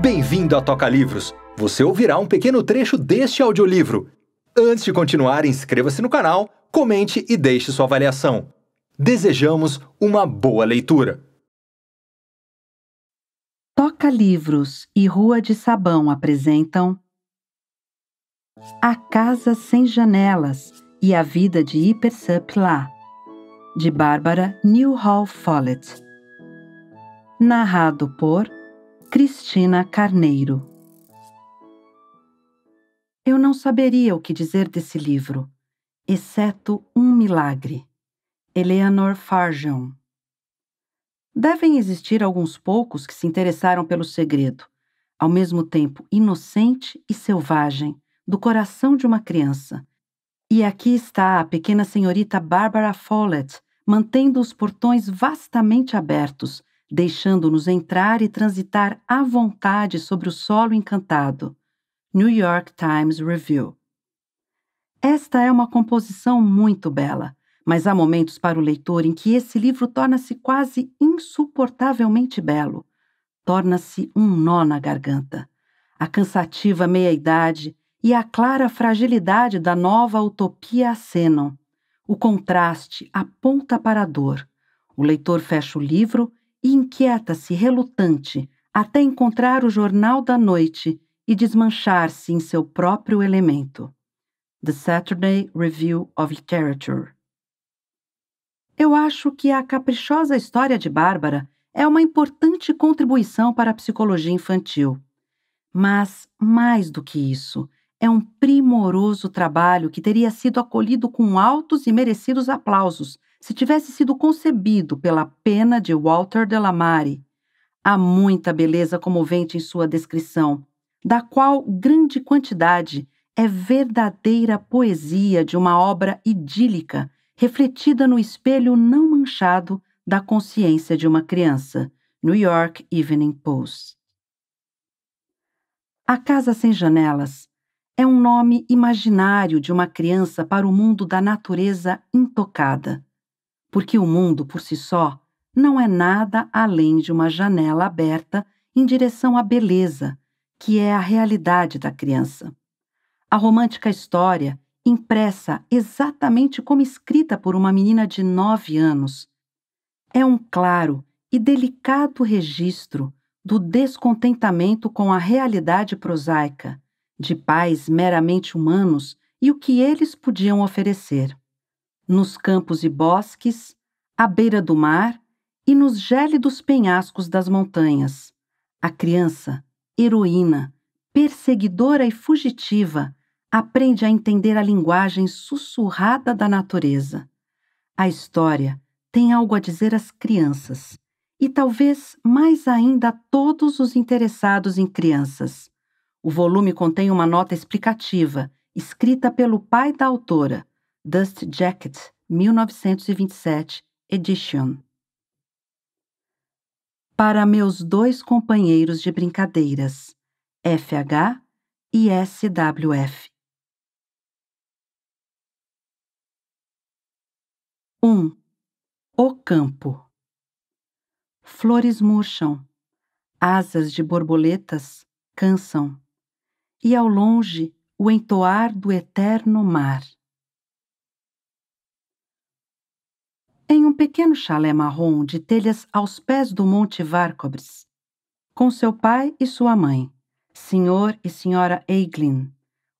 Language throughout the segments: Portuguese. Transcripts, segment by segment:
Bem-vindo à Toca Livros! Você ouvirá um pequeno trecho deste audiolivro. Antes de continuar, inscreva-se no canal, comente e deixe sua avaliação. Desejamos uma boa leitura! Toca Livros e Rua de Sabão apresentam A Casa Sem Janelas e a Vida de Hipersup Lá, de Bárbara Newhall Follett. Narrado por Cristina Carneiro. Eu não saberia o que dizer desse livro, exceto um milagre. Eleanor Farjon. Devem existir alguns poucos que se interessaram pelo segredo, ao mesmo tempo inocente e selvagem, do coração de uma criança. E aqui está a pequena senhorita Barbara Follett, mantendo os portões vastamente abertos, deixando-nos entrar e transitar à vontade sobre o solo encantado. New York Times Review. Esta é uma composição muito bela, mas há momentos para o leitor em que esse livro torna-se quase insuportavelmente belo. Torna-se um nó na garganta. A cansativa meia-idade e a clara fragilidade da nova utopia acenam. O contraste aponta para a dor. O leitor fecha o livro e inquieta-se relutante até encontrar o jornal da noite e desmanchar-se em seu próprio elemento. The Saturday Review of Literature. Eu acho que a caprichosa história de Bárbara é uma importante contribuição para a psicologia infantil. Mas, mais do que isso, é um primoroso trabalho que teria sido acolhido com altos e merecidos aplausos se tivesse sido concebido pela pena de Walter Delamare. Há muita beleza comovente em sua descrição, da qual grande quantidade é verdadeira poesia de uma obra idílica, refletida no espelho não manchado da consciência de uma criança. New York Evening Post. A Casa Sem Janelas é um nome imaginário de uma criança para o mundo da natureza intocada porque o mundo por si só não é nada além de uma janela aberta em direção à beleza, que é a realidade da criança. A romântica história, impressa exatamente como escrita por uma menina de nove anos, é um claro e delicado registro do descontentamento com a realidade prosaica, de pais meramente humanos e o que eles podiam oferecer nos campos e bosques, à beira do mar e nos gélidos penhascos das montanhas. A criança, heroína, perseguidora e fugitiva, aprende a entender a linguagem sussurrada da natureza. A história tem algo a dizer às crianças e talvez mais ainda a todos os interessados em crianças. O volume contém uma nota explicativa, escrita pelo pai da autora, Dust Jacket, 1927, Edition. Para meus dois companheiros de brincadeiras, FH e SWF. 1. Um, o campo. Flores murcham, asas de borboletas cansam, e ao longe o entoar do eterno mar. em um pequeno chalé marrom de telhas aos pés do Monte Varcobres, com seu pai e sua mãe, Sr. e Sra. Eiglin,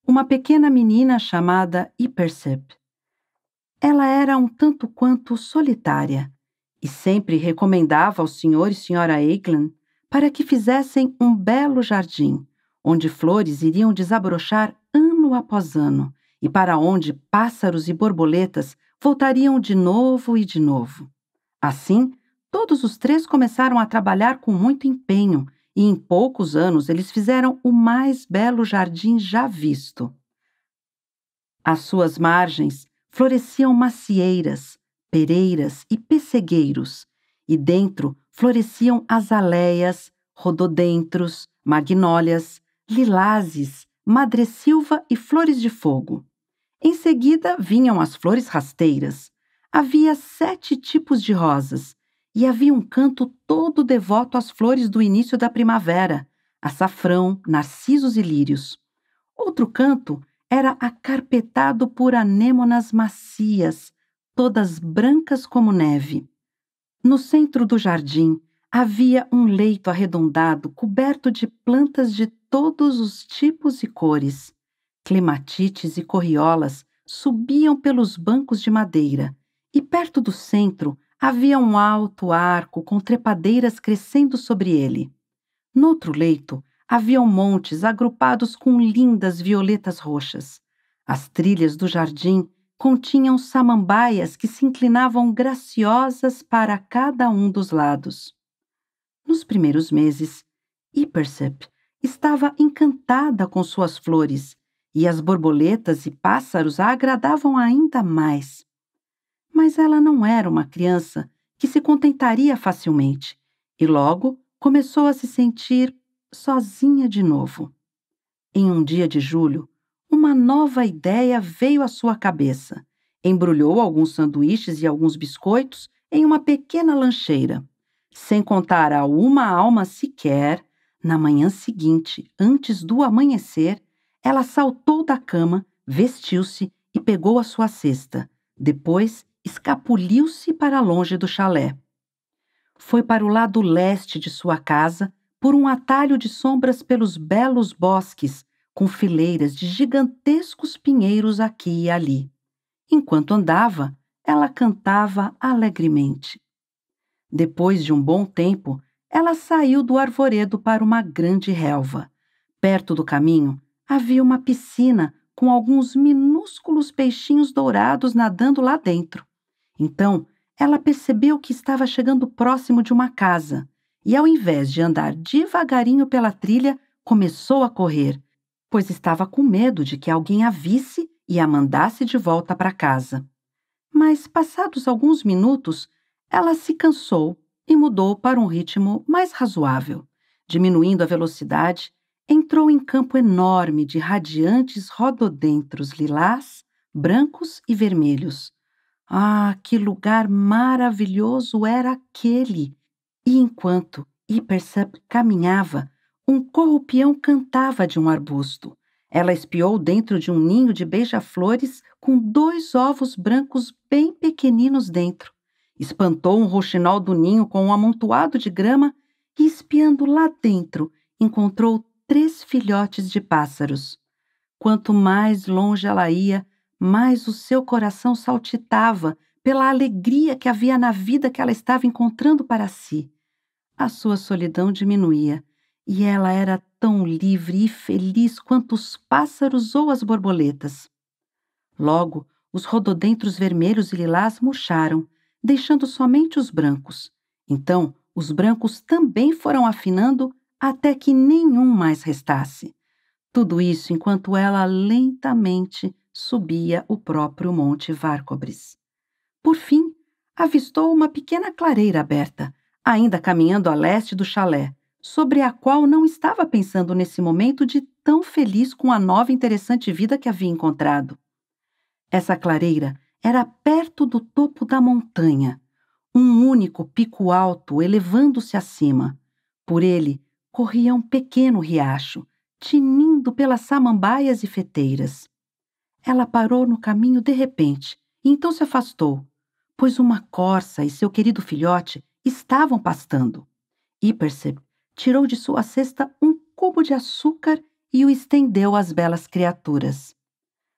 uma pequena menina chamada Ipersep. Ela era um tanto quanto solitária e sempre recomendava ao Sr. e Sra. Eiglin para que fizessem um belo jardim, onde flores iriam desabrochar ano após ano e para onde pássaros e borboletas voltariam de novo e de novo. Assim, todos os três começaram a trabalhar com muito empenho e em poucos anos eles fizeram o mais belo jardim já visto. Às suas margens floresciam macieiras, pereiras e pessegueiros, e dentro floresciam azaleias, rododendros, magnólias, lilases, madressilva e flores de fogo. Em seguida vinham as flores rasteiras. Havia sete tipos de rosas, e havia um canto todo devoto às flores do início da primavera, açafrão, narcisos e lírios. Outro canto era acarpetado por anêmonas macias, todas brancas como neve. No centro do jardim havia um leito arredondado coberto de plantas de todos os tipos e cores. Clematites e corriolas subiam pelos bancos de madeira, e perto do centro havia um alto arco com trepadeiras crescendo sobre ele. Noutro leito haviam montes agrupados com lindas violetas roxas. As trilhas do jardim continham samambaias que se inclinavam graciosas para cada um dos lados. Nos primeiros meses, Hipersep estava encantada com suas flores e as borboletas e pássaros a agradavam ainda mais. Mas ela não era uma criança que se contentaria facilmente e logo começou a se sentir sozinha de novo. Em um dia de julho, uma nova ideia veio à sua cabeça. Embrulhou alguns sanduíches e alguns biscoitos em uma pequena lancheira, sem contar a uma alma sequer. Na manhã seguinte, antes do amanhecer, ela saltou da cama, vestiu-se e pegou a sua cesta. Depois, escapuliu-se para longe do chalé. Foi para o lado leste de sua casa, por um atalho de sombras pelos belos bosques, com fileiras de gigantescos pinheiros aqui e ali. Enquanto andava, ela cantava alegremente. Depois de um bom tempo, ela saiu do arvoredo para uma grande relva. Perto do caminho, havia uma piscina com alguns minúsculos peixinhos dourados nadando lá dentro. Então, ela percebeu que estava chegando próximo de uma casa e, ao invés de andar devagarinho pela trilha, começou a correr, pois estava com medo de que alguém a visse e a mandasse de volta para casa. Mas, passados alguns minutos, ela se cansou e mudou para um ritmo mais razoável, diminuindo a velocidade entrou em campo enorme de radiantes rododendros lilás, brancos e vermelhos. Ah, que lugar maravilhoso era aquele! E enquanto Hipersep caminhava, um corrupião cantava de um arbusto. Ela espiou dentro de um ninho de beija-flores com dois ovos brancos bem pequeninos dentro. Espantou um roxinol do ninho com um amontoado de grama e, espiando lá dentro, encontrou três filhotes de pássaros. Quanto mais longe ela ia, mais o seu coração saltitava pela alegria que havia na vida que ela estava encontrando para si. A sua solidão diminuía e ela era tão livre e feliz quanto os pássaros ou as borboletas. Logo, os rododentros vermelhos e lilás murcharam, deixando somente os brancos. Então, os brancos também foram afinando até que nenhum mais restasse. Tudo isso enquanto ela lentamente subia o próprio Monte Várcobres. Por fim, avistou uma pequena clareira aberta, ainda caminhando a leste do chalé, sobre a qual não estava pensando nesse momento de tão feliz com a nova e interessante vida que havia encontrado. Essa clareira era perto do topo da montanha, um único pico alto elevando-se acima. Por ele corria um pequeno riacho, tinindo pelas samambaias e feteiras. Ela parou no caminho de repente e então se afastou, pois uma corça e seu querido filhote estavam pastando. Hipersep tirou de sua cesta um cubo de açúcar e o estendeu às belas criaturas.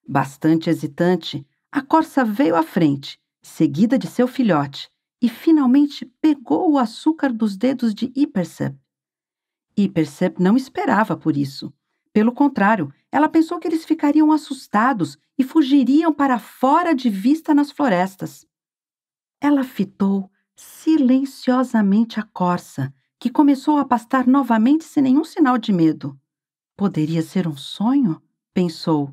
Bastante hesitante, a corça veio à frente, seguida de seu filhote, e finalmente pegou o açúcar dos dedos de Hipersep e Percep não esperava por isso. Pelo contrário, ela pensou que eles ficariam assustados e fugiriam para fora de vista nas florestas. Ela fitou silenciosamente a corça, que começou a pastar novamente sem nenhum sinal de medo. Poderia ser um sonho? pensou.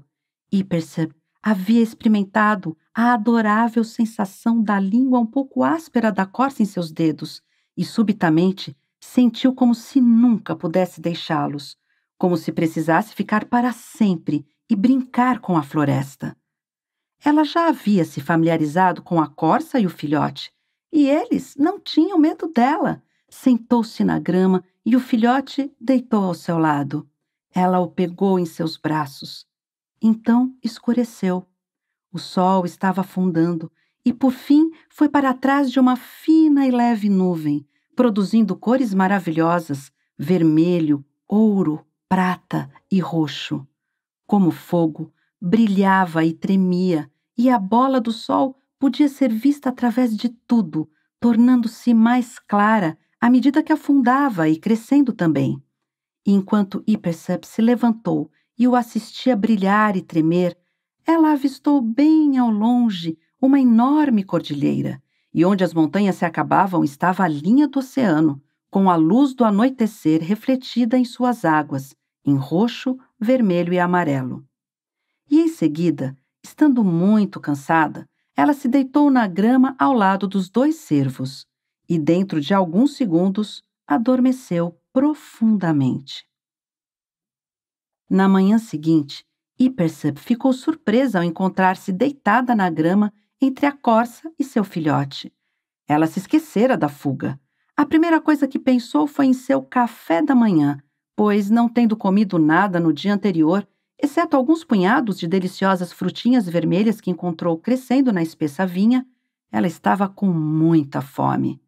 E Percep havia experimentado a adorável sensação da língua um pouco áspera da corça em seus dedos, e subitamente sentiu como se nunca pudesse deixá-los, como se precisasse ficar para sempre e brincar com a floresta. Ela já havia se familiarizado com a corça e o filhote, e eles não tinham medo dela. Sentou-se na grama e o filhote deitou ao seu lado. Ela o pegou em seus braços. Então escureceu. O sol estava afundando e, por fim, foi para trás de uma fina e leve nuvem, produzindo cores maravilhosas vermelho, ouro, prata e roxo. Como fogo, brilhava e tremia, e a bola do sol podia ser vista através de tudo, tornando-se mais clara à medida que afundava e crescendo também. enquanto Hipersep se levantou e o assistia brilhar e tremer, ela avistou bem ao longe uma enorme cordilheira e onde as montanhas se acabavam estava a linha do oceano, com a luz do anoitecer refletida em suas águas, em roxo, vermelho e amarelo. E em seguida, estando muito cansada, ela se deitou na grama ao lado dos dois cervos e, dentro de alguns segundos, adormeceu profundamente. Na manhã seguinte, Hipersep ficou surpresa ao encontrar-se deitada na grama entre a corça e seu filhote. Ela se esquecera da fuga. A primeira coisa que pensou foi em seu café da manhã, pois, não tendo comido nada no dia anterior, exceto alguns punhados de deliciosas frutinhas vermelhas que encontrou crescendo na espessa vinha, ela estava com muita fome.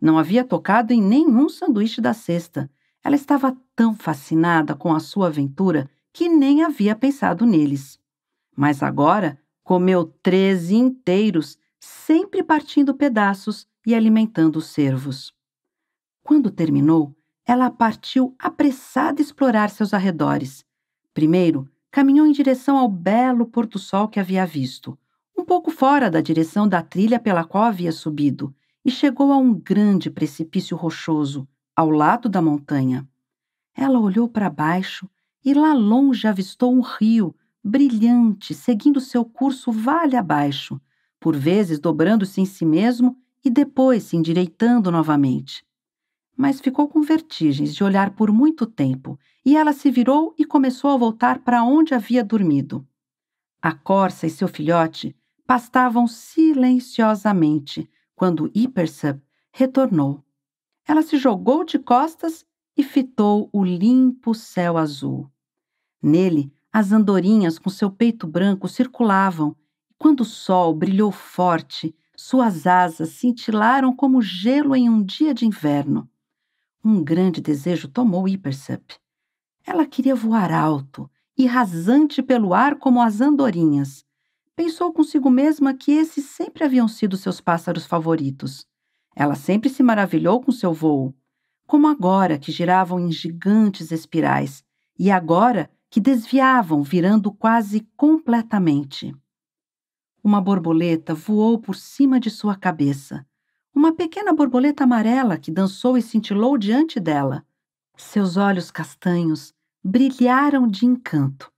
Não havia tocado em nenhum sanduíche da cesta. Ela estava tão fascinada com a sua aventura que nem havia pensado neles. Mas agora Comeu treze inteiros, sempre partindo pedaços e alimentando os cervos. Quando terminou, ela partiu apressada explorar seus arredores. Primeiro, caminhou em direção ao belo pôr do sol que havia visto, um pouco fora da direção da trilha pela qual havia subido, e chegou a um grande precipício rochoso, ao lado da montanha. Ela olhou para baixo e lá longe avistou um rio brilhante, seguindo seu curso vale abaixo, por vezes dobrando-se em si mesmo e depois se endireitando novamente. Mas ficou com vertigens de olhar por muito tempo, e ela se virou e começou a voltar para onde havia dormido. A corça e seu filhote pastavam silenciosamente quando Hipersup retornou. Ela se jogou de costas e fitou o limpo céu azul. Nele as andorinhas com seu peito branco circulavam, e quando o sol brilhou forte, suas asas cintilaram como gelo em um dia de inverno. Um grande desejo tomou Hipersup. Ela queria voar alto e rasante pelo ar como as andorinhas. Pensou consigo mesma que esses sempre haviam sido seus pássaros favoritos. Ela sempre se maravilhou com seu voo, como agora que giravam em gigantes espirais, e agora que desviavam, virando quase completamente. Uma borboleta voou por cima de sua cabeça. Uma pequena borboleta amarela que dançou e cintilou diante dela. Seus olhos castanhos brilharam de encanto.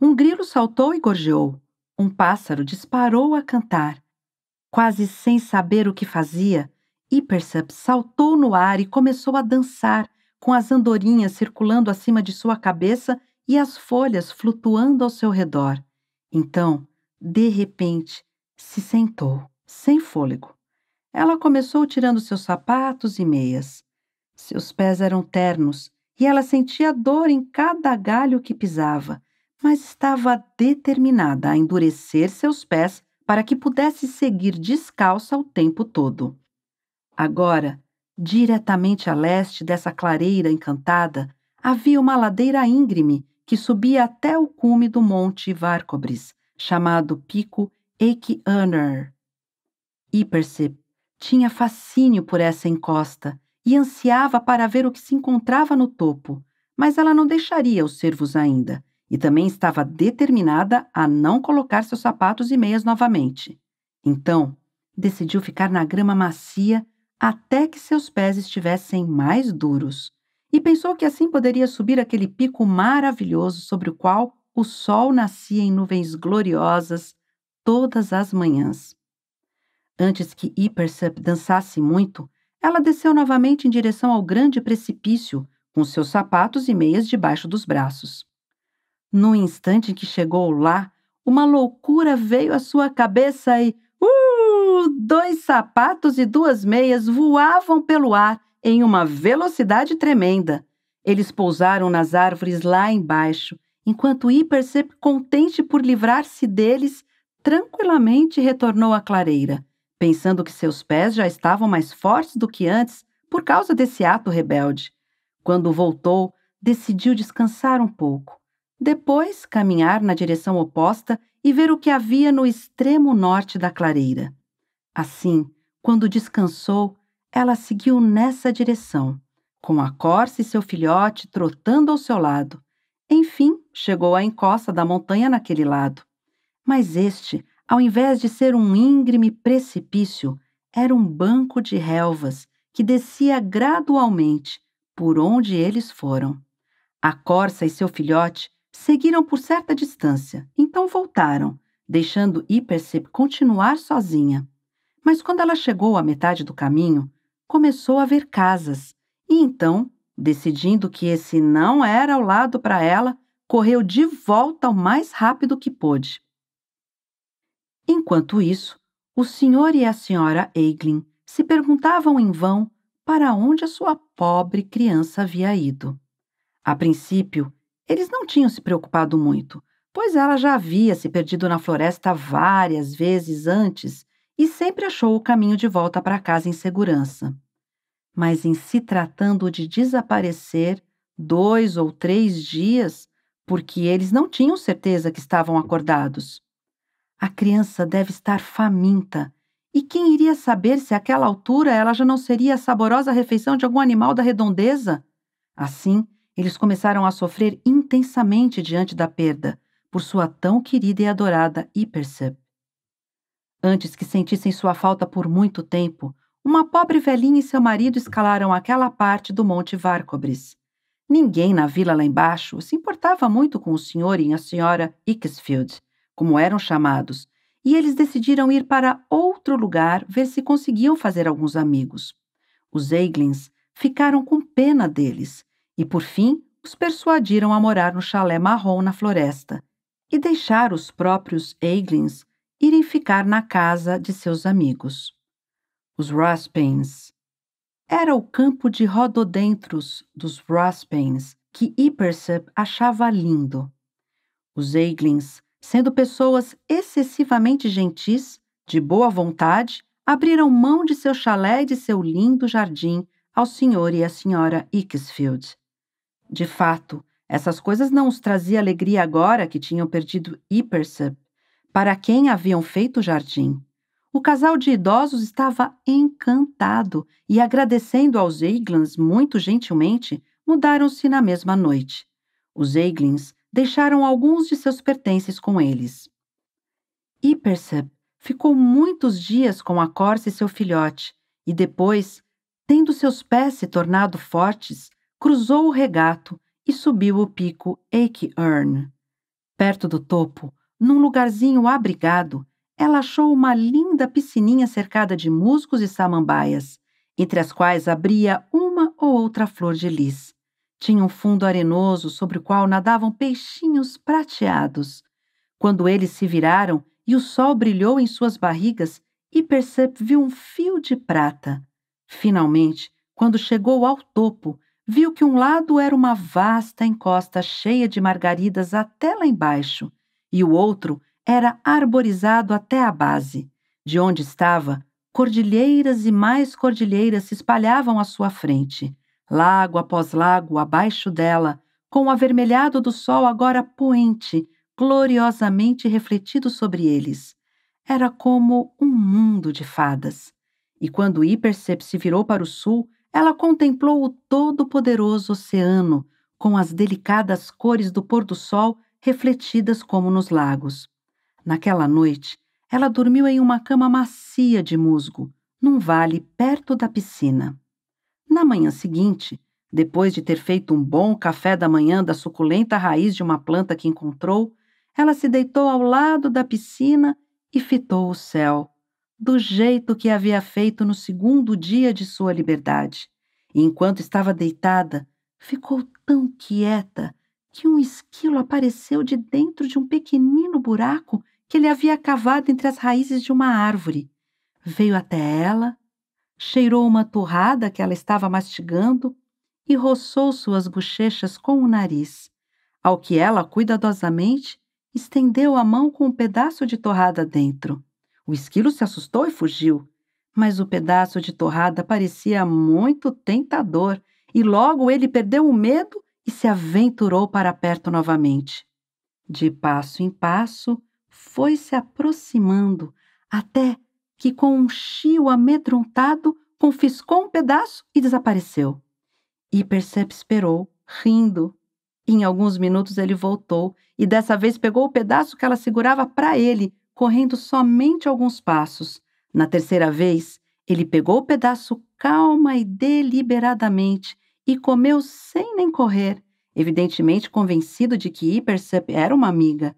Um grilo saltou e gorjeou. Um pássaro disparou a cantar. Quase sem saber o que fazia, Hiperceps saltou no ar e começou a dançar, com as andorinhas circulando acima de sua cabeça e as folhas flutuando ao seu redor. Então, de repente, se sentou, sem fôlego. Ela começou tirando seus sapatos e meias. Seus pés eram ternos e ela sentia dor em cada galho que pisava, mas estava determinada a endurecer seus pés para que pudesse seguir descalça o tempo todo. Agora, diretamente a leste dessa clareira encantada, havia uma ladeira íngreme que subia até o cume do Monte Várcobres, chamado Pico Eichianer. Hipersip tinha fascínio por essa encosta e ansiava para ver o que se encontrava no topo, mas ela não deixaria os servos ainda e também estava determinada a não colocar seus sapatos e meias novamente. Então, decidiu ficar na grama macia até que seus pés estivessem mais duros e pensou que assim poderia subir aquele pico maravilhoso sobre o qual o sol nascia em nuvens gloriosas todas as manhãs. Antes que Hippersup dançasse muito, ela desceu novamente em direção ao grande precipício, com seus sapatos e meias debaixo dos braços. No instante em que chegou lá, uma loucura veio à sua cabeça e. Uh! Dois sapatos e duas meias voavam pelo ar em uma velocidade tremenda. Eles pousaram nas árvores lá embaixo, enquanto Hipercep, contente por livrar-se deles, tranquilamente retornou à clareira, pensando que seus pés já estavam mais fortes do que antes por causa desse ato rebelde. Quando voltou, decidiu descansar um pouco. Depois, caminhar na direção oposta e ver o que havia no extremo norte da clareira. Assim, quando descansou, ela seguiu nessa direção, com a corça e seu filhote trotando ao seu lado. Enfim, chegou à encosta da montanha naquele lado. Mas este, ao invés de ser um íngreme precipício, era um banco de relvas que descia gradualmente por onde eles foram. A corça e seu filhote seguiram por certa distância, então voltaram, deixando Hipersep continuar sozinha. Mas quando ela chegou à metade do caminho, começou a ver casas e então, decidindo que esse não era o lado para ela, correu de volta o mais rápido que pôde. Enquanto isso, o senhor e a senhora Eiglin se perguntavam em vão para onde a sua pobre criança havia ido. A princípio, eles não tinham se preocupado muito, pois ela já havia se perdido na floresta várias vezes antes e sempre achou o caminho de volta para casa em segurança. Mas em se tratando de desaparecer dois ou três dias, porque eles não tinham certeza que estavam acordados. A criança deve estar faminta, e quem iria saber se àquela altura ela já não seria a saborosa refeição de algum animal da redondeza? Assim, eles começaram a sofrer intensamente diante da perda, por sua tão querida e adorada Hipercep. Antes que sentissem sua falta por muito tempo, uma pobre velhinha e seu marido escalaram aquela parte do Monte Varcobres. Ninguém na vila lá embaixo se importava muito com o senhor e a senhora Ixfield, como eram chamados, e eles decidiram ir para outro lugar ver se conseguiam fazer alguns amigos. Os Eiglins ficaram com pena deles e, por fim, os persuadiram a morar no chalé marrom na floresta e deixar os próprios Eiglins irem ficar na casa de seus amigos. Os Raspens. Era o campo de rododendros dos Raspens que Ipersep achava lindo. Os Eiglins, sendo pessoas excessivamente gentis, de boa vontade, abriram mão de seu chalé e de seu lindo jardim ao senhor e à senhora Ixfield. De fato, essas coisas não os traziam alegria agora que tinham perdido Ipersep para quem haviam feito o jardim. O casal de idosos estava encantado e, agradecendo aos Eiglans muito gentilmente, mudaram-se na mesma noite. Os Eiglins deixaram alguns de seus pertences com eles. Ipersep ficou muitos dias com a Corsa e seu filhote e depois, tendo seus pés se tornado fortes, cruzou o regato e subiu o pico Eikern. Perto do topo, num lugarzinho abrigado, ela achou uma linda piscininha cercada de musgos e samambaias, entre as quais abria uma ou outra flor de lis. Tinha um fundo arenoso sobre o qual nadavam peixinhos prateados. Quando eles se viraram e o sol brilhou em suas barrigas, Hipercep viu um fio de prata. Finalmente, quando chegou ao topo, viu que um lado era uma vasta encosta cheia de margaridas até lá embaixo, e o outro era arborizado até a base, de onde estava, cordilheiras e mais cordilheiras se espalhavam à sua frente, lago após lago abaixo dela, com o avermelhado do sol agora poente, gloriosamente refletido sobre eles. Era como um mundo de fadas. E quando Hipercep se virou para o sul, ela contemplou o todo-poderoso oceano, com as delicadas cores do pôr-do-sol refletidas como nos lagos. Naquela noite, ela dormiu em uma cama macia de musgo, num vale perto da piscina. Na manhã seguinte, depois de ter feito um bom café da manhã da suculenta raiz de uma planta que encontrou, ela se deitou ao lado da piscina e fitou o céu, do jeito que havia feito no segundo dia de sua liberdade. E enquanto estava deitada, ficou tão quieta que um esquilo apareceu de dentro de um pequenino buraco que ele havia cavado entre as raízes de uma árvore. Veio até ela, cheirou uma torrada que ela estava mastigando e roçou suas bochechas com o nariz, ao que ela, cuidadosamente, estendeu a mão com um pedaço de torrada dentro. O esquilo se assustou e fugiu, mas o pedaço de torrada parecia muito tentador e logo ele perdeu o medo e se aventurou para perto novamente. De passo em passo, foi se aproximando, até que, com um chio amedrontado, confiscou um pedaço e desapareceu. E Percebe esperou, rindo. Em alguns minutos ele voltou e dessa vez pegou o pedaço que ela segurava para ele, correndo somente alguns passos. Na terceira vez, ele pegou o pedaço calma e deliberadamente e comeu sem nem correr, evidentemente convencido de que Hipersup era uma amiga.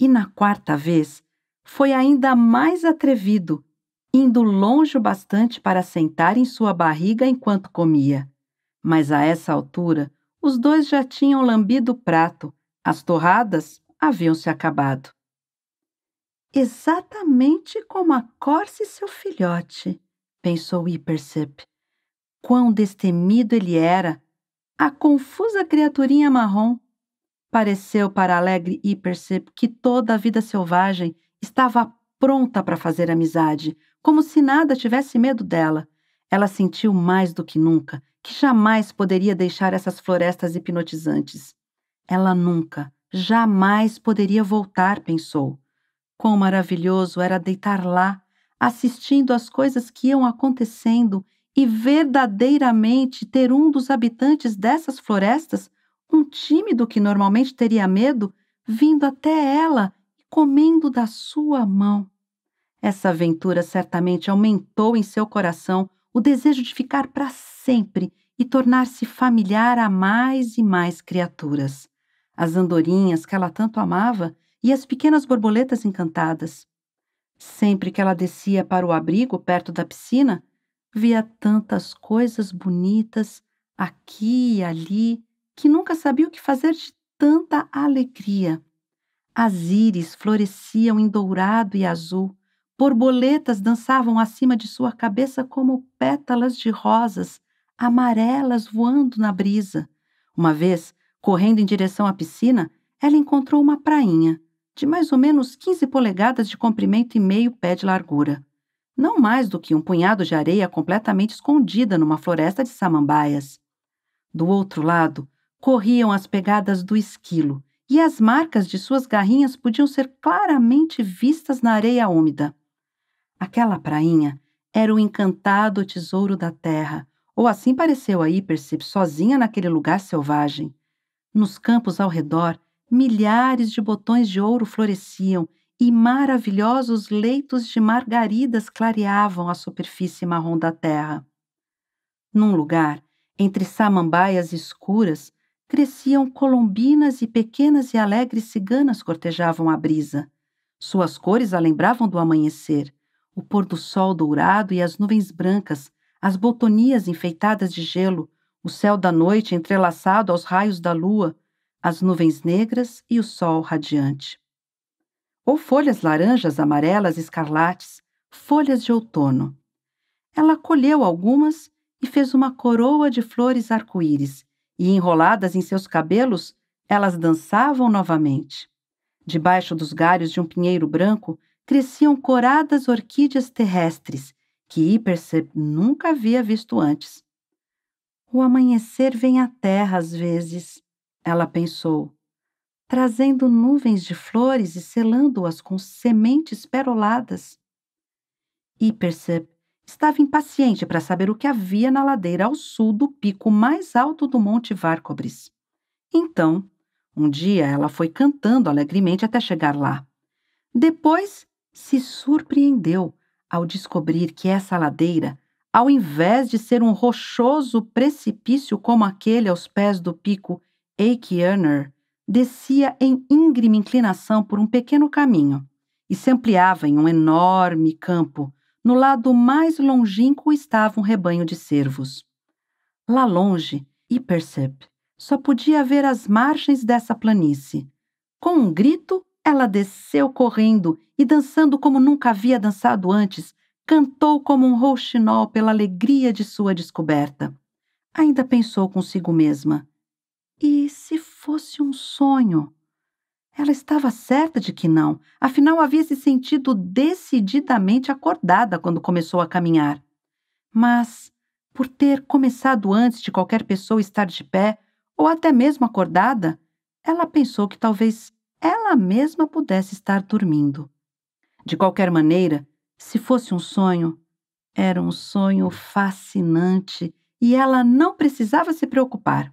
E na quarta vez, foi ainda mais atrevido, indo longe o bastante para sentar em sua barriga enquanto comia. Mas a essa altura, os dois já tinham lambido o prato, as torradas haviam se acabado. Exatamente como a Corse e seu filhote, pensou Hipersup quão destemido ele era! A confusa criaturinha marrom pareceu para Alegre e Percep que toda a vida selvagem estava pronta para fazer amizade, como se nada tivesse medo dela. Ela sentiu mais do que nunca que jamais poderia deixar essas florestas hipnotizantes. Ela nunca, jamais poderia voltar, pensou. Quão maravilhoso era deitar lá, assistindo às coisas que iam acontecendo e verdadeiramente ter um dos habitantes dessas florestas, um tímido que normalmente teria medo, vindo até ela e comendo da sua mão. Essa aventura certamente aumentou em seu coração o desejo de ficar para sempre e tornar-se familiar a mais e mais criaturas. As andorinhas que ela tanto amava e as pequenas borboletas encantadas. Sempre que ela descia para o abrigo perto da piscina, via tantas coisas bonitas aqui e ali que nunca sabia o que fazer de tanta alegria. As íris floresciam em dourado e azul, borboletas dançavam acima de sua cabeça como pétalas de rosas amarelas voando na brisa. Uma vez, correndo em direção à piscina, ela encontrou uma prainha, de mais ou menos 15 polegadas de comprimento e meio pé de largura não mais do que um punhado de areia completamente escondida numa floresta de samambaias. Do outro lado, corriam as pegadas do esquilo, e as marcas de suas garrinhas podiam ser claramente vistas na areia úmida. Aquela prainha era o encantado tesouro da terra, ou assim pareceu a Hipercip sozinha naquele lugar selvagem. Nos campos ao redor, milhares de botões de ouro floresciam e maravilhosos leitos de margaridas clareavam a superfície marrom da terra. Num lugar, entre samambaias escuras, cresciam colombinas e pequenas e alegres ciganas cortejavam a brisa. Suas cores a lembravam do amanhecer, o pôr do sol dourado e as nuvens brancas, as botonias enfeitadas de gelo, o céu da noite entrelaçado aos raios da lua, as nuvens negras e o sol radiante ou folhas laranjas, amarelas, escarlates, folhas de outono. Ela colheu algumas e fez uma coroa de flores arco-íris, e enroladas em seus cabelos, elas dançavam novamente. Debaixo dos galhos de um pinheiro branco cresciam coradas orquídeas terrestres, que Hipercep nunca havia visto antes. O amanhecer vem à terra às vezes, ela pensou, trazendo nuvens de flores e selando-as com sementes peroladas. Hipersep estava impaciente para saber o que havia na ladeira ao sul do pico mais alto do Monte Varcobris. Então, um dia ela foi cantando alegremente até chegar lá. Depois, se surpreendeu ao descobrir que essa ladeira, ao invés de ser um rochoso precipício como aquele aos pés do pico Eichhörner, descia em íngreme inclinação por um pequeno caminho e se ampliava em um enorme campo. No lado mais longínquo estava um rebanho de cervos. Lá longe, Ipersep só podia ver as margens dessa planície. Com um grito, ela desceu correndo e, dançando como nunca havia dançado antes, cantou como um rouxinol pela alegria de sua descoberta. Ainda pensou consigo mesma: e se fosse um sonho. Ela estava certa de que não, afinal havia se sentido decididamente acordada quando começou a caminhar. Mas, por ter começado antes de qualquer pessoa estar de pé, ou até mesmo acordada, ela pensou que talvez ela mesma pudesse estar dormindo. De qualquer maneira, se fosse um sonho, era um sonho fascinante e ela não precisava se preocupar.